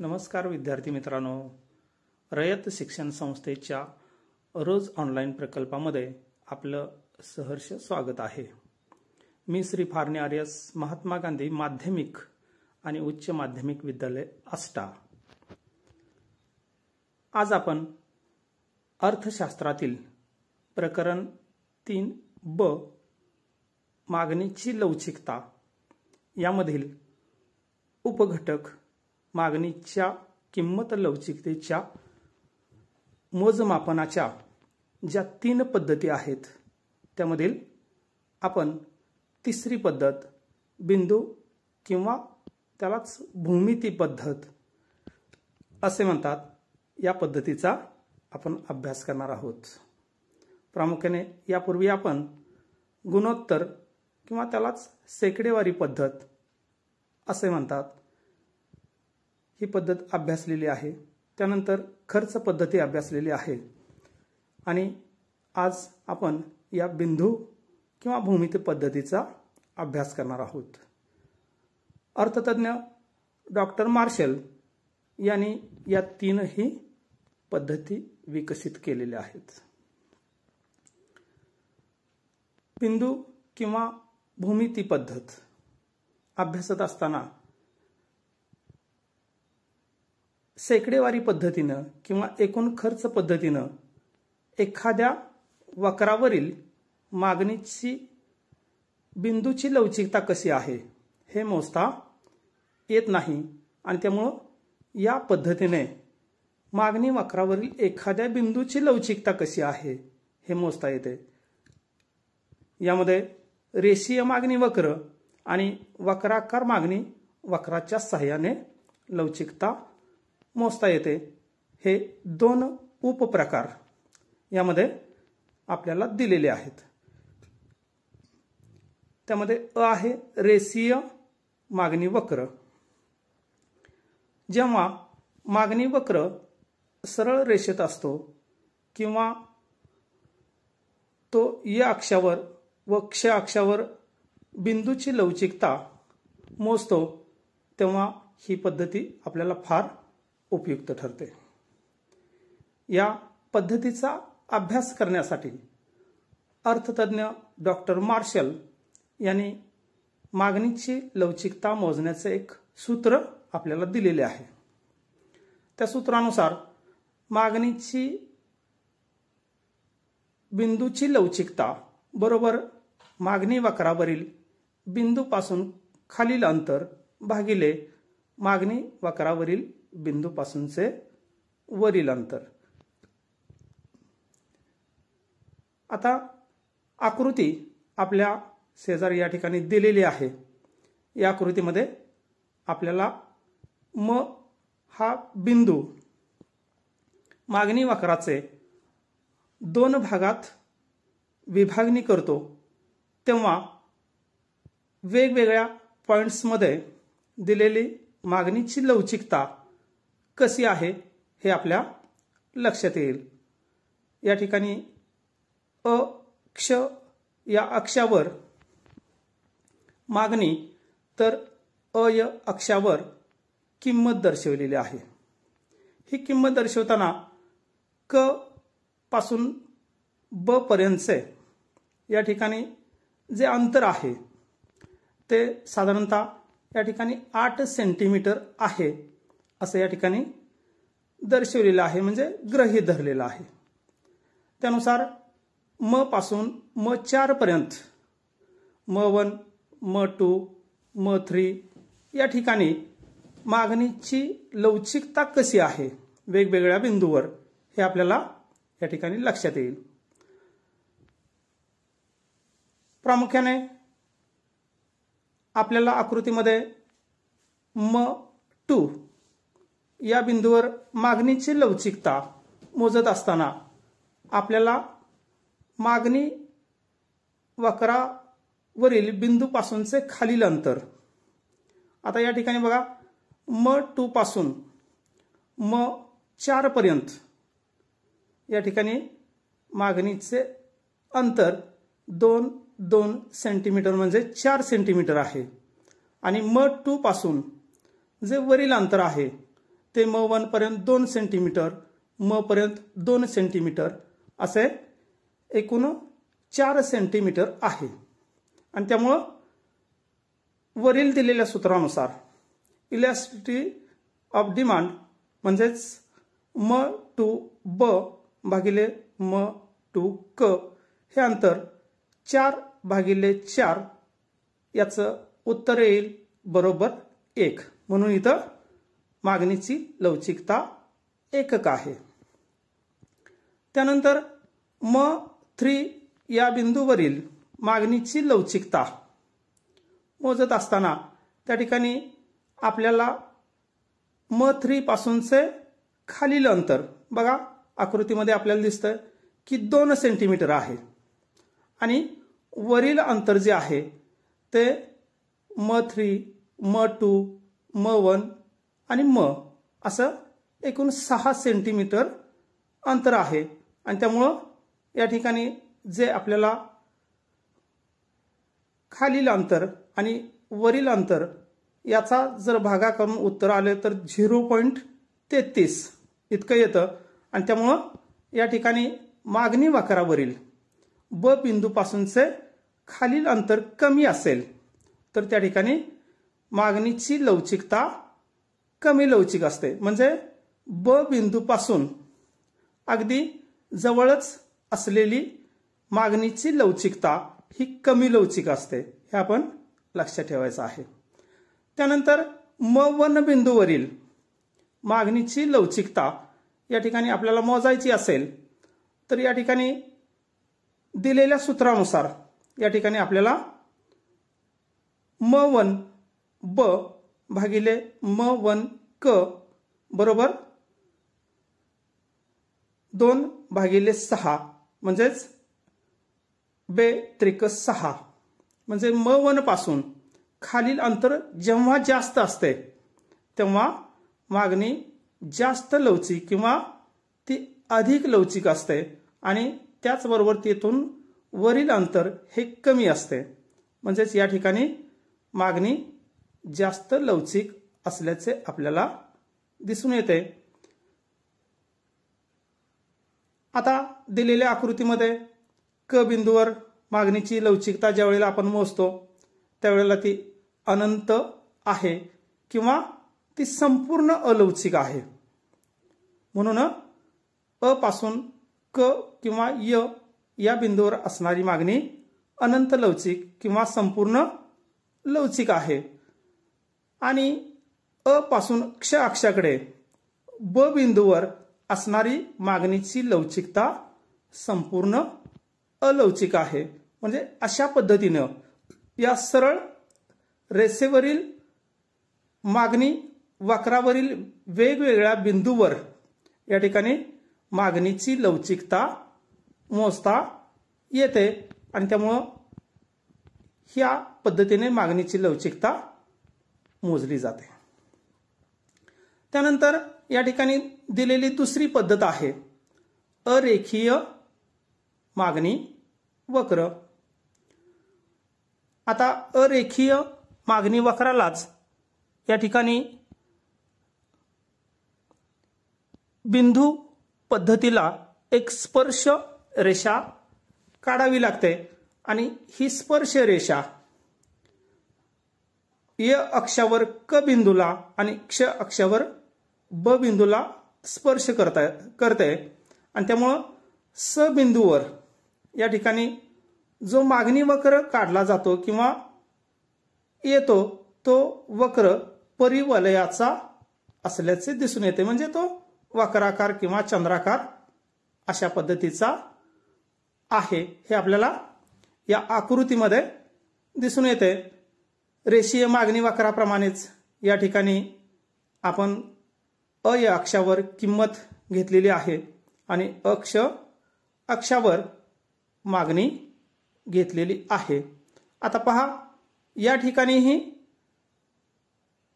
नमस्कार विद्यार्थी मित्रांनो रयत शिक्षण संस्थेच्या रोज ऑनलाईन प्रकल्पामध्ये आपलं सहर्ष स्वागत आहे मी श्री फारणे आर्यस महात्मा गांधी माध्यमिक आणि उच्च माध्यमिक विद्यालय असता आज आपण अर्थशास्त्रातील प्रकरण तीन ब मागणीची लवचिकता यामधील उपघटक मागणीच्या किंमत लवचिकतेच्या मोजमापनाच्या ज्या तीन पद्धती आहेत त्यामधील आपण तिसरी पद्धत बिंदू किंवा त्यालाच भूमिती पद्धत असे म्हणतात या पद्धतीचा आपण अभ्यास करणार आहोत प्रामुख्याने यापूर्वी आपण गुणोत्तर किंवा त्यालाच सेकडेवारी पद्धत असे म्हणतात ही पद्धत अभ्यासलेली आहे त्यानंतर खर्च पद्धती अभ्यासलेली आहे आणि आज आपण या बिंदू किंवा भूमिती पद्धतीचा अभ्यास करणार आहोत अर्थतज्ज्ञ डॉक्टर मार्शल यांनी या तीनही पद्धती विकसित केलेल्या आहेत बिंदू किंवा भूमिती पद्धत अभ्यासत असताना शेकडेवारी पद्धतीनं किंवा एकूण खर्च पद्धतीनं एखाद्या वक्रावरील मागणीची बिंदूची लवचिकता कशी आहे हे मोजता येत नाही आणि त्यामुळं या पद्धतीने मागणी वक्रावरील एखाद्या बिंदूची लवचिकता कशी आहे हे मोजता येते यामध्ये रेषीय मागणी वक्र आणि वक्राकार मागणी वक्राच्या सहाय्याने लवचिकता मोजता येते हे दोन उपप्रकार यामध्ये आपल्याला दिलेले आहेत त्यामध्ये अ आहे रेसीय मागणी वक्र जेव्हा मागणी वक्र सरळ रेषेत असतो किंवा तो या अक्षावर व क्ष अक्षावर बिंदूची लवचिकता मोजतो तेव्हा ही पद्धती आपल्याला फार उपयुक्त ठरते या पद्धतीचा अभ्यास करण्यासाठी अर्थतज्ज्ञ डॉक्टर मार्शल यांनी मागणीची लवचिकता मोजण्याचे एक सूत्र आपल्याला दिलेले आहे त्या सूत्रानुसार मागणीची बिंदूची लवचिकता बरोबर मागणी वक्रावरील बिंदूपासून खालील अंतर भागिले मागणी वक्रावरील बिंदूपासूनचे वरील अंतर आता आकृती आपल्या शेजारी या ठिकाणी दिलेली आहे या आकृतीमध्ये आपल्याला म हा बिंदू मागणी वक्राचे दोन भागात विभागणी करतो तेव्हा वेगवेगळ्या पॉइंट्समध्ये दिलेली मागणीची लवचिकता कशी आहे हे आपल्या लक्षात येईल या ठिकाणी अक्ष या अक्षावर मागणी तर अय अक्षावर किंमत दर्शवलेली आहे ही किंमत दर्शवताना क पासून ब पर्यंतचे या ठिकाणी जे अंतर आहे ते साधारणतः या ठिकाणी आठ सेंटीमीटर आहे असं या ठिकाणी दर्शवलेलं आहे म्हणजे ग्रही धरलेलं आहे त्यानुसार म पासून म चारपर्यंत म वन म टू म थ्री या ठिकाणी मागणीची लवचिकता कशी आहे वेगवेगळ्या बिंदूवर हे आपल्याला या ठिकाणी लक्षात येईल प्रामुख्याने आपल्याला आकृतीमध्ये म टू या बिंदूवर मागणीची लवचिकता मोजत असताना आपल्याला मागणी वक्रावरील बिंदूपासूनचे खालील अंतर आता या ठिकाणी बघा म टू पासून म चारपर्यंत या ठिकाणी मागणीचे अंतर दोन दोन सेंटीमीटर म्हणजे चार सेंटीमीटर आहे आणि म टू पासून जे वरील अंतर आहे ते म वन पर्यंत दोन सेंटीमीटर म पर्यंत दोन सेंटीमीटर असे एकूण चार सेंटीमीटर आहे आणि त्यामुळं वरील दिलेल्या सूत्रानुसार इलॅस्टिटी ऑफ डिमांड म्हणजेच म टू ब भागिले म टू क हे अंतर चार भागिले चार याचं उत्तर येईल बरोबर एक म्हणून इथं मागणीची लवचिकता एकक आहे त्यानंतर म थ्री या बिंदूवरील मागणीची लवचिकता मोजत असताना त्या ठिकाणी आपल्याला म थ्री पासूनचे खालील अंतर बघा आकृतीमध्ये आपल्याला दिसतं की दोन सेंटीमीटर आहे आणि वरील अंतर जे आहे ते म थ्री म टू म वन आणि म असं एकूण सहा सेंटीमीटर अंतर आहे आणि त्यामुळं या ठिकाणी जे आपल्याला खालील अंतर आणि वरील अंतर याचा जर भागा करून उत्तर आले तर झिरो पॉईंट तेहतीस इतकं येतं आणि त्यामुळं या ठिकाणी मागणी वाकरावरील ब बिंदूपासूनचे खालील अंतर कमी असेल तर त्या ठिकाणी मागणीची लवचिकता कमी लवचिक असते म्हणजे ब बिंदूपासून अगदी जवळच असलेली मागणीची लवचिकता ही कमी लवचिक असते हे आपण लक्षात ठेवायचं आहे त्यानंतर म वन बिंदूवरील मागणीची लवचिकता या ठिकाणी आपल्याला मोजायची असेल तर या ठिकाणी दिलेल्या सूत्रानुसार या ठिकाणी आपल्याला म वन ब भागिले म वन क बरोबर दोन भागिले सहा म्हणजेच बे त्रिक सहा म्हणजे म वन पासून खालील अंतर जेव्हा जास्त असते तेव्हा मागणी जास्त लवचिक किंवा ती अधिक लवचिक असते आणि त्याचबरोबर तिथून वरील अंतर हे कमी असते म्हणजेच या ठिकाणी मागणी जास्त लवचिक असल्याचे आपल्याला दिसून येते आता दिलेल्या आकृतीमध्ये क बिंदूवर मागणीची लवचिकता ज्यावेळेला आपण मोजतो त्यावेळेला ती अनंत आहे किंवा ती संपूर्ण अलवचिक आहे म्हणून अ पासून क किंवा य या बिंदूवर असणारी मागणी अनंत लवचिक किंवा संपूर्ण लवचिक आहे आणि अ पासून क्ष अक्षाकडे ब बिंदूवर असणारी मागणीची लवचिकता संपूर्ण अलवचिक आहे म्हणजे अशा पद्धतीनं या सरळ रेषेवरील मागणी वक्रावरील वेगवेगळ्या बिंदूवर या ठिकाणी मागणीची लवचिकता मोजता येते आणि त्यामुळं ह्या पद्धतीने मागणीची लवचिकता मोजली जाते त्यानंतर या ठिकाणी दिलेली दुसरी पद्धत आहे अरेखीय मागणी वक्र आता अरेखीय मागणी वक्रालाच या ठिकाणी बिंदू पद्धतीला एक स्पर्श रेषा काढावी लागते आणि ही स्पर्श रेषा य अक्षावर क बिंदूला आणि क्ष अक्षावर ब बिंदूला स्पर्श करताय करते आणि त्यामुळं स बिंदूवर या ठिकाणी जो मागणी वक्र काढला जातो किंवा येतो तो वक्र परिवलयाचा असल्याचे दिसून येते म्हणजे तो वक्राकार किंवा चंद्राकार अशा पद्धतीचा आहे हे आपल्याला या आकृतीमध्ये दिसून येते रेषीय मागणी वक्राप्रमाणेच या ठिकाणी आपण अ या अक्षावर किंमत घेतलेली आहे आणि अक्ष अक्षावर मागणी घेतलेली आहे आता पहा या ठिकाणी ही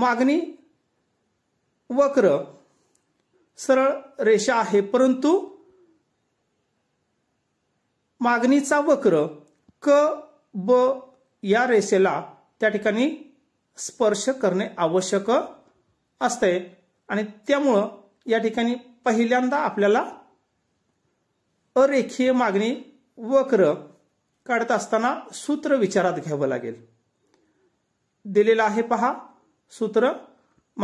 मागणी वक्र सरळ रेषा आहे परंतु मागणीचा वक्र क ब या रेषेला त्या ठिकाणी स्पर्श करणे आवश्यक असते आणि त्यामुळं या ठिकाणी पहिल्यांदा आपल्याला अरेखीय मागणी वक्र काढत असताना सूत्र विचारात घ्यावं लागेल दिलेलं आहे पहा सूत्र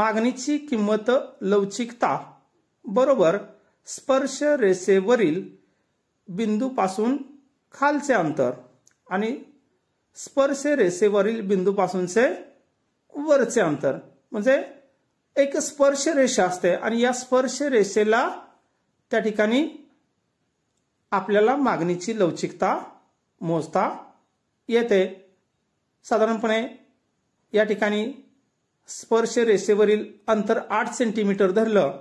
मागणीची किंमत लवचिकता बरोबर स्पर्श रेषेवरील बिंदूपासून खालचे अंतर आणि स्पर्श रेषेवरील बिंदूपासूनचे वरचे अंतर म्हणजे एक स्पर्श रेषा असते आणि या स्पर्श रेषेला त्या ठिकाणी आपल्याला मागणीची लवचिकता मोजता येते साधारणपणे या ठिकाणी स्पर्श रेषेवरील अंतर आठ सेंटीमीटर धरलं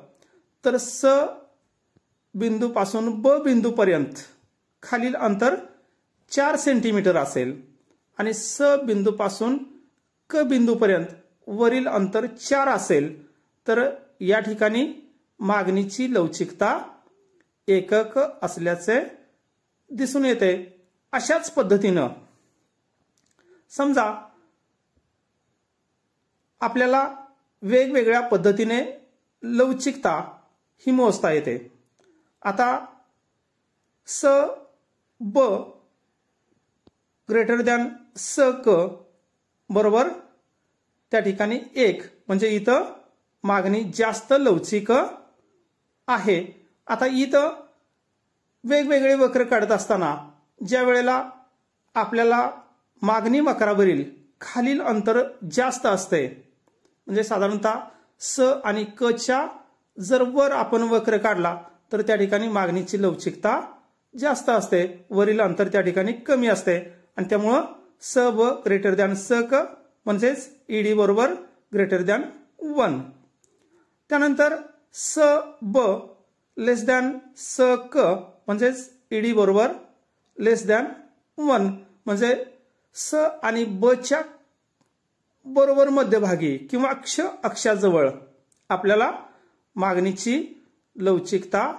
तर स बिंदूपासून ब बिंदूपर्यंत खालील अंतर चार सेंटीमीटर असेल आणि स बिंदूपासून क बिंदूपर्यंत वरील अंतर चार असेल तर या ठिकाणी मागणीची लवचिकता एकक असल्याचे दिसून येते अशाच पद्धतीनं समजा आपल्याला वेगवेगळ्या पद्धतीने लवचिकता ही मोजता येते आता स ब ग्रेटर दॅन स क बरोबर त्या ठिकाणी एक म्हणजे इथं मागणी जास्त लवचिक आहे आता इथं वेगवेगळे वक्र काढत असताना ज्या वेळेला आपल्याला मागणी वक्रावरील खालील अंतर जास्त असते म्हणजे साधारणतः स आणि क च्या जर वर आपण वक्र काढला तर त्या ठिकाणी मागणीची लवचिकता जास्त असते वरील अंतर त्या ठिकाणी कमी असते आणि त्यामुळं स व ग्रेटर दॅन स क म्हणजेच ईडी e बरोबर ग्रेटर दॅन वन त्यानंतर स ब लेस दॅन स क म्हणजेच ईडी e बरोबर लेस दॅन वन म्हणजे स आणि ब च्या बरोबर मध्यभागी किंवा अक्ष अक्षाजवळ आपल्याला मागणीची लवचिकता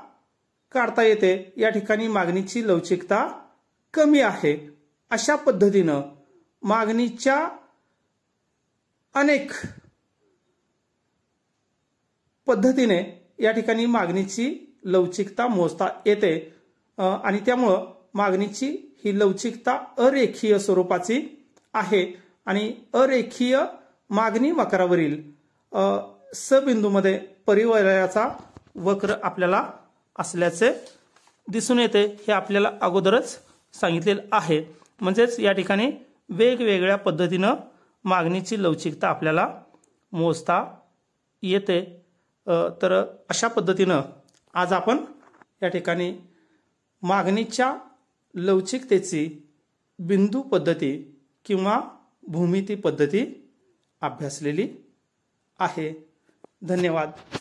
काढता येते या ठिकाणी मागणीची लवचिकता कमी आहे अशा पद्धतीनं मागणीच्या अनेक पद्धतीने या ठिकाणी मागणीची लवचिकता मोजता येते आणि त्यामुळं मागणीची ही लवचिकता अरेखीय स्वरूपाची आहे आणि अरेखीय मागणी वक्रावरील सबिंदूमध्ये परिवर्याचा वक्र आपल्याला असल्याचे दिसून येते हे आपल्याला अगोदरच सांगितलेलं आहे म्हणजेच या ठिकाणी वेगवेगळ्या पद्धतीनं मागणीची लवचिकता आपल्याला मोजता येते तर अशा पद्धतीनं आज आपण या ठिकाणी मागणीच्या लवचिकतेची बिंदू पद्धती किंवा भूमिती पद्धती अभ्यासलेली आहे धन्यवाद